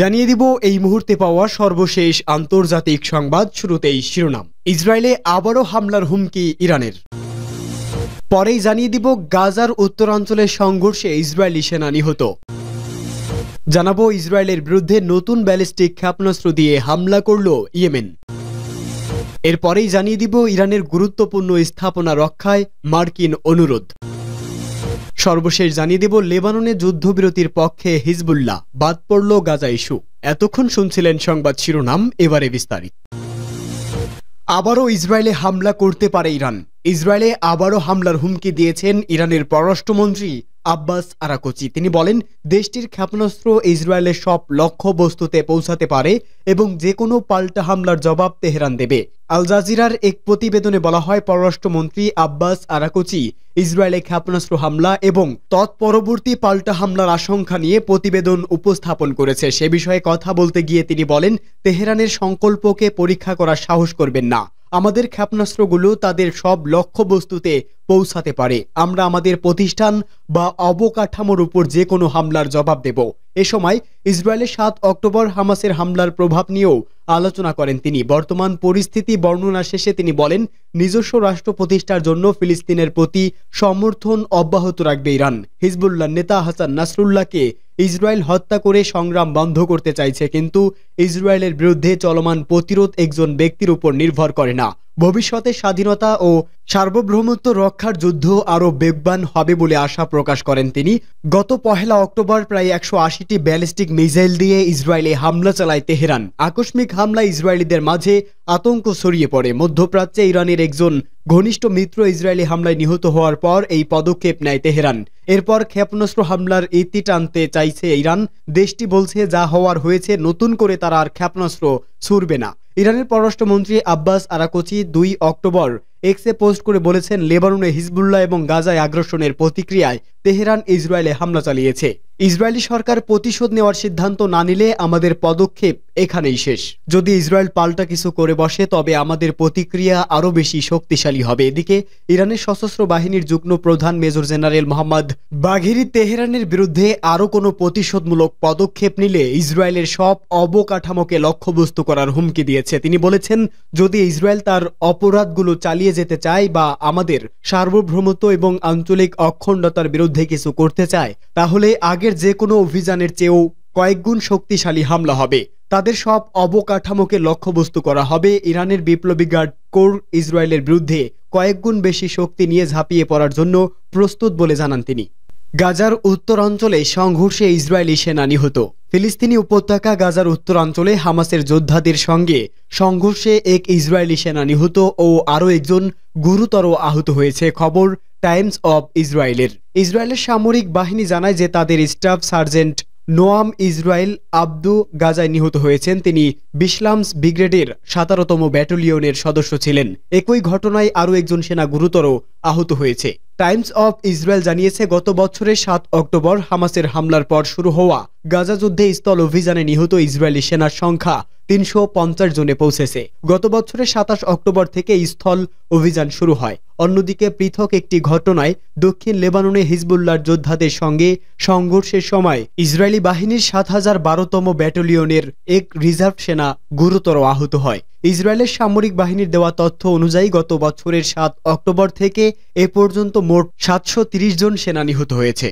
জানিয়ে দিব এই মুহূর্তে পাওয়া সর্বশেষ আন্তর্জাতিক সংবাদ শুরুতেই শিরোনাম ইসরায়েলে আবারও হামলার হুমকি ইরানের পরেই জানিয়ে দিব গাজার উত্তরাঞ্চলে সংঘর্ষে ইসরায়েলি সেনা নিহত জানাবো ইসরায়েলের বিরুদ্ধে নতুন ব্যালিস্টিক ক্ষেপণাস্ত্র দিয়ে হামলা করল ইয়েমেন এরপরেই জানিয়ে দিব ইরানের গুরুত্বপূর্ণ স্থাপনা রক্ষায় মার্কিন অনুরোধ সর্বশেষ জানিয়ে দেব লেবাননে যুদ্ধবিরতির পক্ষে হিজবুল্লাহ বাদ পড়ল গাজা ইস্যু এতক্ষণ শুনছিলেন সংবাদ শিরোনাম এবারে বিস্তারিত আবারও ইসরায়েলে হামলা করতে পারে ইরান ইসরায়েলে আবারও হামলার হুমকি দিয়েছেন ইরানের পররাষ্ট্রমন্ত্রী আব্বাস আরাকোচি তিনি বলেন দেশটির ক্ষেপণাস্ত্র ইসরায়েলের সব লক্ষ্যবস্তুতে পৌঁছাতে পারে এবং যে কোনো পাল্টা হামলার জবাব তেহরান দেবে আল জাজিরার এক প্রতিবেদনে বলা হয় পররাষ্ট্রমন্ত্রী আব্বাস আরাকোচি ইসরায়েলে ক্ষেপণাস্ত্র হামলা এবং তৎপরবর্তী পাল্টা হামলার আশঙ্কা নিয়ে প্রতিবেদন উপস্থাপন করেছে সে বিষয়ে কথা বলতে গিয়ে তিনি বলেন তেহরানের সংকল্পকে পরীক্ষা করার সাহস করবেন না আমাদের ক্ষেপণাস্ত্রগুলো তাদের সব লক্ষ্যবস্তুতে পৌঁছাতে পারে আমরা আমাদের প্রতিষ্ঠান বা অবকাঠামোর উপর যে কোনো হামলার জবাব দেব এ সময় ইসরায়েলের সাত অক্টোবর হামাসের হামলার প্রভাব নিয়েও আলোচনা করেন তিনি বর্তমান পরিস্থিতি বর্ণনা শেষে তিনি বলেন নিজস্ব রাষ্ট্র প্রতিষ্ঠার জন্য ফিলিস্তিনের প্রতি সমর্থন অব্যাহত রাখবে ইরান হিজবুল্লাহ নেতা হাসান নাসরুল্লাহকে ইসরায়েল হত্যা করে সংগ্রাম বন্ধ করতে চাইছে কিন্তু ইসরায়েলের বিরুদ্ধে চলমান প্রতিরোধ একজন ব্যক্তির উপর নির্ভর করে না ভবিষ্যতে স্বাধীনতা ও সার্বভৌমত্ব রক্ষার যুদ্ধ আরও বেগবান হবে বলে আশা প্রকাশ করেন তিনি গত পহেলা অক্টোবর প্রায় একশো আশিটি ব্যালিস্টিক মিসাইল দিয়ে ইসরায়েলে হামলা চালায় তেহরান আকস্মিক হামলা ইসরায়েলিদের মাঝে আতঙ্ক ছড়িয়ে পড়ে মধ্যপ্রাচ্যে ইরানের একজন ঘনিষ্ঠ মিত্র ইসরায়েলি হামলায় নিহত হওয়ার পর এই পদক্ষেপ নেয় তেহরান এরপর ক্ষেপণাস্ত্র হামলার ইতি টানতে চাইছে ইরান দেশটি বলছে যা হওয়ার হয়েছে নতুন করে তারা আর ক্ষেপণাস্ত্র ছুড়বে না ইরানের পররাষ্ট্রমন্ত্রী আব্বাস আরাকোচি দুই অক্টোবর এক্সে পোস্ট করে বলেছেন লেবাননে হিজবুল্লাহ এবং গাজায় আগ্রাসনের প্রতিক্রিয়ায় তেহরান ইসরায়েলে হামলা চালিয়েছে ইসরায়েলি সরকার প্রতিশোধ নেওয়ার সিদ্ধান্ত না নিলে আমাদের পদক্ষেপ এখানেই শেষ যদি ইসরায়েল পাল্টা কিছু করে বসে তবে আমাদের প্রতিক্রিয়া আরও বেশি শক্তিশালী হবে এদিকে ইরানের সশস্ত্র বাহিনীর যুগ্ম প্রধান মেজর জেনারেল মোহাম্মদ বাঘিরি তেহরানের বিরুদ্ধে আরও কোনো প্রতিশোধমূলক পদক্ষেপ নিলে ইসরায়েলের সব অবকাঠামোকে লক্ষ্যবস্তু করার হুমকি দিয়েছে তিনি বলেছেন যদি ইসরায়েল তার অপরাধগুলো চালিয়ে যেতে চায় বা আমাদের সার্বভৌমত্ব এবং আঞ্চলিক অখণ্ডতার বিরুদ্ধে কিছু করতে চায় তাহলে আগে আগের যে কোনো অভিযানের চেয়েও কয়েকগুণ শক্তিশালী হামলা হবে তাদের সব অবকাঠামোকে লক্ষ্যবস্তু করা হবে ইরানের বিপ্লবী গার্ড কোর ইসরায়েলের বিরুদ্ধে কয়েকগুণ বেশি শক্তি নিয়ে ঝাঁপিয়ে পড়ার জন্য প্রস্তুত বলে জানান তিনি গাজার উত্তরাঞ্চলে সংঘর্ষে ইসরায়েলি সেনা নিহত ফিলিস্তিনি উপত্যকা গাজার উত্তরাঞ্চলে হামাসের যোদ্ধাদের সঙ্গে সংঘর্ষে এক ইসরায়েলি সেনা নিহত ও আরও একজন গুরুতর আহত হয়েছে খবর টাইমস অব ইসরায়েলের ইসরায়েলের সামরিক বাহিনী জানায় যে তাদের staff sergeant Noam Israel Abdu গাজায় নিহত হয়েছেন তিনি বিশলামস ব্রিগেডের সাতারোতম ব্যাটালিয়নের সদস্য ছিলেন একই ঘটনায় আরও একজন সেনা গুরুতর আহত হয়েছে টাইমস অফ ইসরায়েল জানিয়েছে গত বছরের সাত অক্টোবর হামাসের হামলার পর শুরু হওয়া গাজা যুদ্ধে স্থল অভিযানে নিহত ইসরায়েলি সেনার সংখ্যা তিনশো পঞ্চাশ জনে পৌঁছেছে গত বছরের সাতাশ অক্টোবর থেকে স্থল অভিযান শুরু হয় অন্যদিকে পৃথক একটি ঘটনায় দক্ষিণ লেবাননে হিজবুল্লার যোদ্ধাদের সঙ্গে সংঘর্ষের সময় ইসরায়েলি বাহিনীর সাত হাজার বারোতম ব্যাটালিয়নের এক রিজার্ভ সেনা গুরুতর আহত হয় ইসরায়েলের সামরিক বাহিনীর দেওয়া তথ্য অনুযায়ী গত বছরের সাত অক্টোবর থেকে এ পর্যন্ত মোট সাতশো জন সেনা নিহত হয়েছে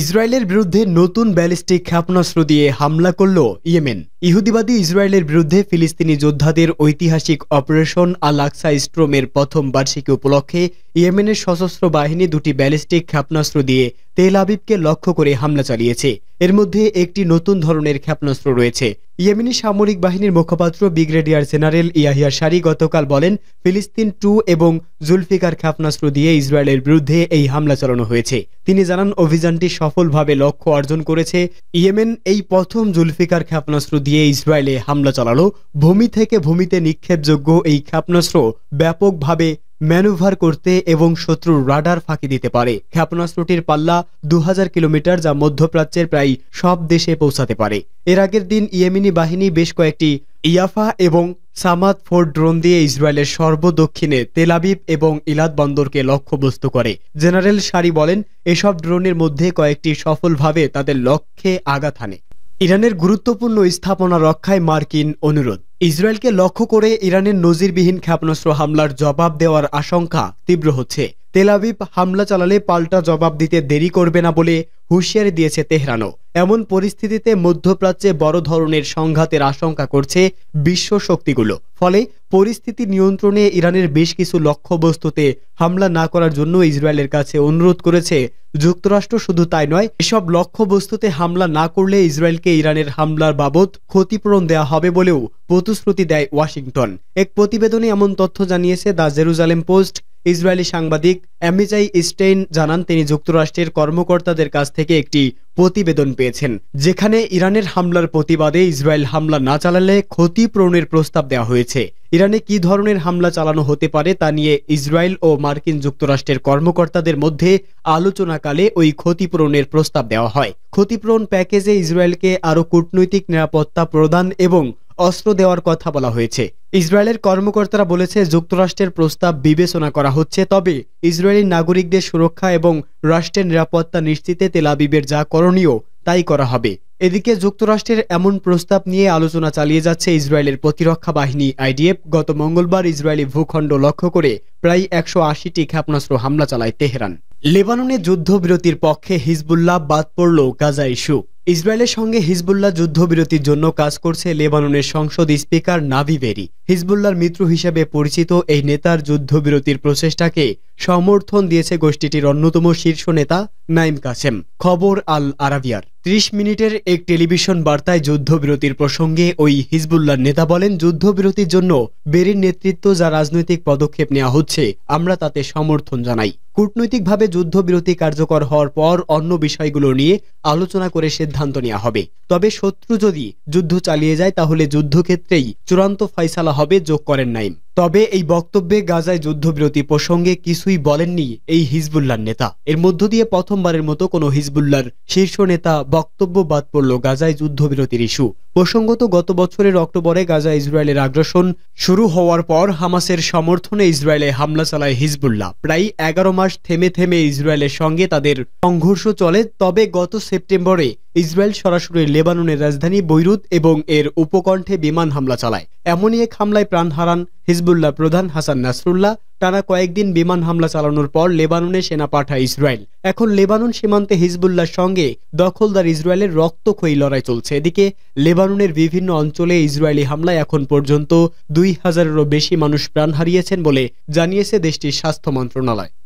ইসরায়েলের বিরুদ্ধে নতুন ব্যালিস্টিক ক্ষেপণাস্ত্র দিয়ে হামলা করল ইয়েমেন ইহুদিবাদী ইসরায়েলের বিরুদ্ধে ফিলিস্তিনি যোদ্ধাদের ঐতিহাসিক অপারেশন আল আকসা স্ট্রোমের প্রথম বার্ষিকী উপলক্ষে ইয়েমেনের সশস্ত্র বাহিনী দুটি ব্যালিস্টিক ক্ষেপণাস্ত্র দিয়ে তেল আবিবকে লক্ষ্য করে হামলা চালিয়েছে এর মধ্যে একটি নতুন ধরনের ক্ষেপণাস্ত্র রয়েছে ইয়েমেনি সামরিক বাহিনীর মুখপাত্র ব্রিগেডিয়ার জেনারেল ইয়াহিয়া সারি গতকাল বলেন ফিলিস্তিন টু এবং জুলফিকার ক্ষেপণাস্ত্র দিয়ে ইসরায়েলের বিরুদ্ধে এই হামলা চালানো হয়েছে তিনি জানান অভিযানটি সফলভাবে লক্ষ্য অর্জন করেছে ইয়েমেন এই প্রথম জুলফিকার ক্ষেপণাস্ত্র দিয়ে ইসরায়েলে হামলা চালালো ভূমি থেকে ভূমিতে নিক্ষেপযোগ্য এই ক্ষেপণাস্ত্র ব্যাপকভাবে ম্যানুভার করতে এবং শত্রুর রাডার ফাঁকি দিতে পারে ক্ষেপণাস্ত্রটির পাল্লা দু কিলোমিটার যা মধ্যপ্রাচ্যের প্রায় সব দেশে পৌঁছাতে পারে এর আগের দিন ইয়েমিনি বাহিনী বেশ কয়েকটি ইয়াফা এবং সামাদ ফোর ড্রোন দিয়ে ইসরায়েলের সর্বদক্ষিণে তেলাবিব এবং ইলাদ বন্দরকে লক্ষ্যবস্তু করে জেনারেল সারি বলেন এসব ড্রোনের মধ্যে কয়েকটি সফলভাবে তাদের লক্ষ্যে আঘাত আনে ইরানের গুরুত্বপূর্ণ স্থাপনা রক্ষায় মার্কিন অনুরোধ ইসরায়েলকে লক্ষ্য করে ইরানের নজিরবিহীন ক্ষেপণাস্ত্র হামলার জবাব দেওয়ার আশঙ্কা তীব্র হচ্ছে তেলাবিব হামলা চালালে পাল্টা জবাব দিতে দেরি করবে না বলে হুঁশিয়ারি দিয়েছে তেহরানও এমন পরিস্থিতিতে মধ্যপ্রাচ্যে বড় ধরনের সংঘাতের আশঙ্কা করছে বিশ্ব শক্তিগুলো ফলে পরিস্থিতি নিয়ন্ত্রণে ইরানের বেশ কিছু লক্ষ্যবস্তুতে হামলা না করার জন্য ইসরায়েলের কাছে অনুরোধ করেছে যুক্তরাষ্ট্র শুধু তাই নয় এসব লক্ষ্যবস্তুতে হামলা না করলে ইসরায়েলকে ইরানের হামলার বাবদ ক্ষতিপূরণ দেয়া হবে বলেও প্রতিশ্রুতি দেয় ওয়াশিংটন এক প্রতিবেদনে এমন তথ্য জানিয়েছে দ্য জেরুজালেম পোস্ট ইসরায়েলি সাংবাদিক অ্যামিজাই স্টেইন জানান তিনি যুক্তরাষ্ট্রের কর্মকর্তাদের কাছ থেকে একটি প্রতিবেদন পেয়েছেন যেখানে ইরানের হামলার প্রতিবাদে ইসরায়েল হামলা না চালালে ক্ষতিপূরণের প্রস্তাব দেওয়া হয়েছে ইরানে কি ধরনের হামলা চালানো হতে পারে তা নিয়ে ইসরায়েল ও মার্কিন যুক্তরাষ্ট্রের কর্মকর্তাদের মধ্যে আলোচনাকালে ওই ক্ষতিপূরণের প্রস্তাব দেওয়া হয় ক্ষতিপূরণ প্যাকেজে ইসরায়েলকে আরও কূটনৈতিক নিরাপত্তা প্রদান এবং অস্ত্র দেওয়ার কথা বলা হয়েছে ইসরায়েলের কর্মকর্তারা বলেছে যুক্তরাষ্ট্রের প্রস্তাব বিবেচনা করা হচ্ছে তবে ইসরায়েলি নাগরিকদের সুরক্ষা এবং রাষ্ট্রের নিরাপত্তা নিশ্চিতে তেলাবিবের যা করণীয় তাই করা হবে এদিকে যুক্তরাষ্ট্রের এমন প্রস্তাব নিয়ে আলোচনা চালিয়ে যাচ্ছে ইসরায়েলের প্রতিরক্ষা বাহিনী আইডিএফ গত মঙ্গলবার ইসরায়েলি ভূখণ্ড লক্ষ্য করে প্রায় একশো আশিটি ক্ষেপণাস্ত্র হামলা চালায় তেহরান লেবাননে যুদ্ধবিরতির পক্ষে হিজবুল্লাহ বাদ পড়ল গাজা ইস্যু ইসরায়েলের সঙ্গে হিজবুল্লাহ যুদ্ধবিরতির জন্য কাজ করছে লেবাননের সংসদ স্পিকার নাভি বেরি হিজবুল্লাহর মিত্র হিসেবে পরিচিত এই নেতার যুদ্ধবিরতির প্রচেষ্টাকে সমর্থন দিয়েছে গোষ্ঠীটির অন্যতম শীর্ষ নেতা নাইম কাসেম খবর আল আরাবিয়ার ত্রিশ মিনিটের এক টেলিভিশন বার্তায় যুদ্ধবিরতির প্রসঙ্গে ওই হিজবুল্লার নেতা বলেন যুদ্ধবিরতির জন্য বেরির নেতৃত্ব যা রাজনৈতিক পদক্ষেপ নেওয়া হচ্ছে আমরা তাতে সমর্থন জানাই কূটনৈতিকভাবে যুদ্ধবিরতি কার্যকর হওয়ার পর অন্য বিষয়গুলো নিয়ে আলোচনা করে সিদ্ধান্ত নেওয়া হবে তবে শত্রু যদি যুদ্ধ চালিয়ে যায় তাহলে যুদ্ধক্ষেত্রেই চূড়ান্ত ফয়সালা হবে যোগ করেন নাইম তবে এই বক্তব্যে গাজায় যুদ্ধবিরতি প্রসঙ্গে কিছুই বলেননি এই হিজবুল্লার নেতা এর মধ্য দিয়ে প্রথমবারের মতো কোনো হিজবুল্লার শীর্ষ নেতা বক্তব্য বাদ পড়ল গাজায় যুদ্ধবিরতির ইস্যু প্রসঙ্গত গত বছরের অক্টোবরে গাজা ইসরায়েলের আগ্রাসন শুরু হওয়ার পর হামাসের সমর্থনে ইসরায়েলে হামলা চালায় হিজবুল্লাহ প্রায় এগারো মাস থেমে থেমে ইসরায়েলের সঙ্গে তাদের সংঘর্ষ চলে তবে গত সেপ্টেম্বরে ইসরায়েল সরাসরি লেবাননের রাজধানী বৈরুত এবং এর উপকণ্ঠে বিমান হামলা চালায় এমনই এক হামলায় প্রাণ হারান হিজবুল্লাহ প্রধান হাসান নাসরুল্লাহ টানা কয়েকদিন বিমান হামলা চালানোর পর লেবাননে সেনা পাঠায় ইসরায়েল এখন লেবানন সীমান্তে হিজবুল্লাহর সঙ্গে দখলদার ইসরায়েলের রক্তক্ষয়ী লড়াই চলছে এদিকে লেবাননের বিভিন্ন অঞ্চলে ইসরায়েলি হামলায় এখন পর্যন্ত দুই হাজারেরও বেশি মানুষ প্রাণ হারিয়েছেন বলে জানিয়েছে দেশটির স্বাস্থ্য মন্ত্রণালয়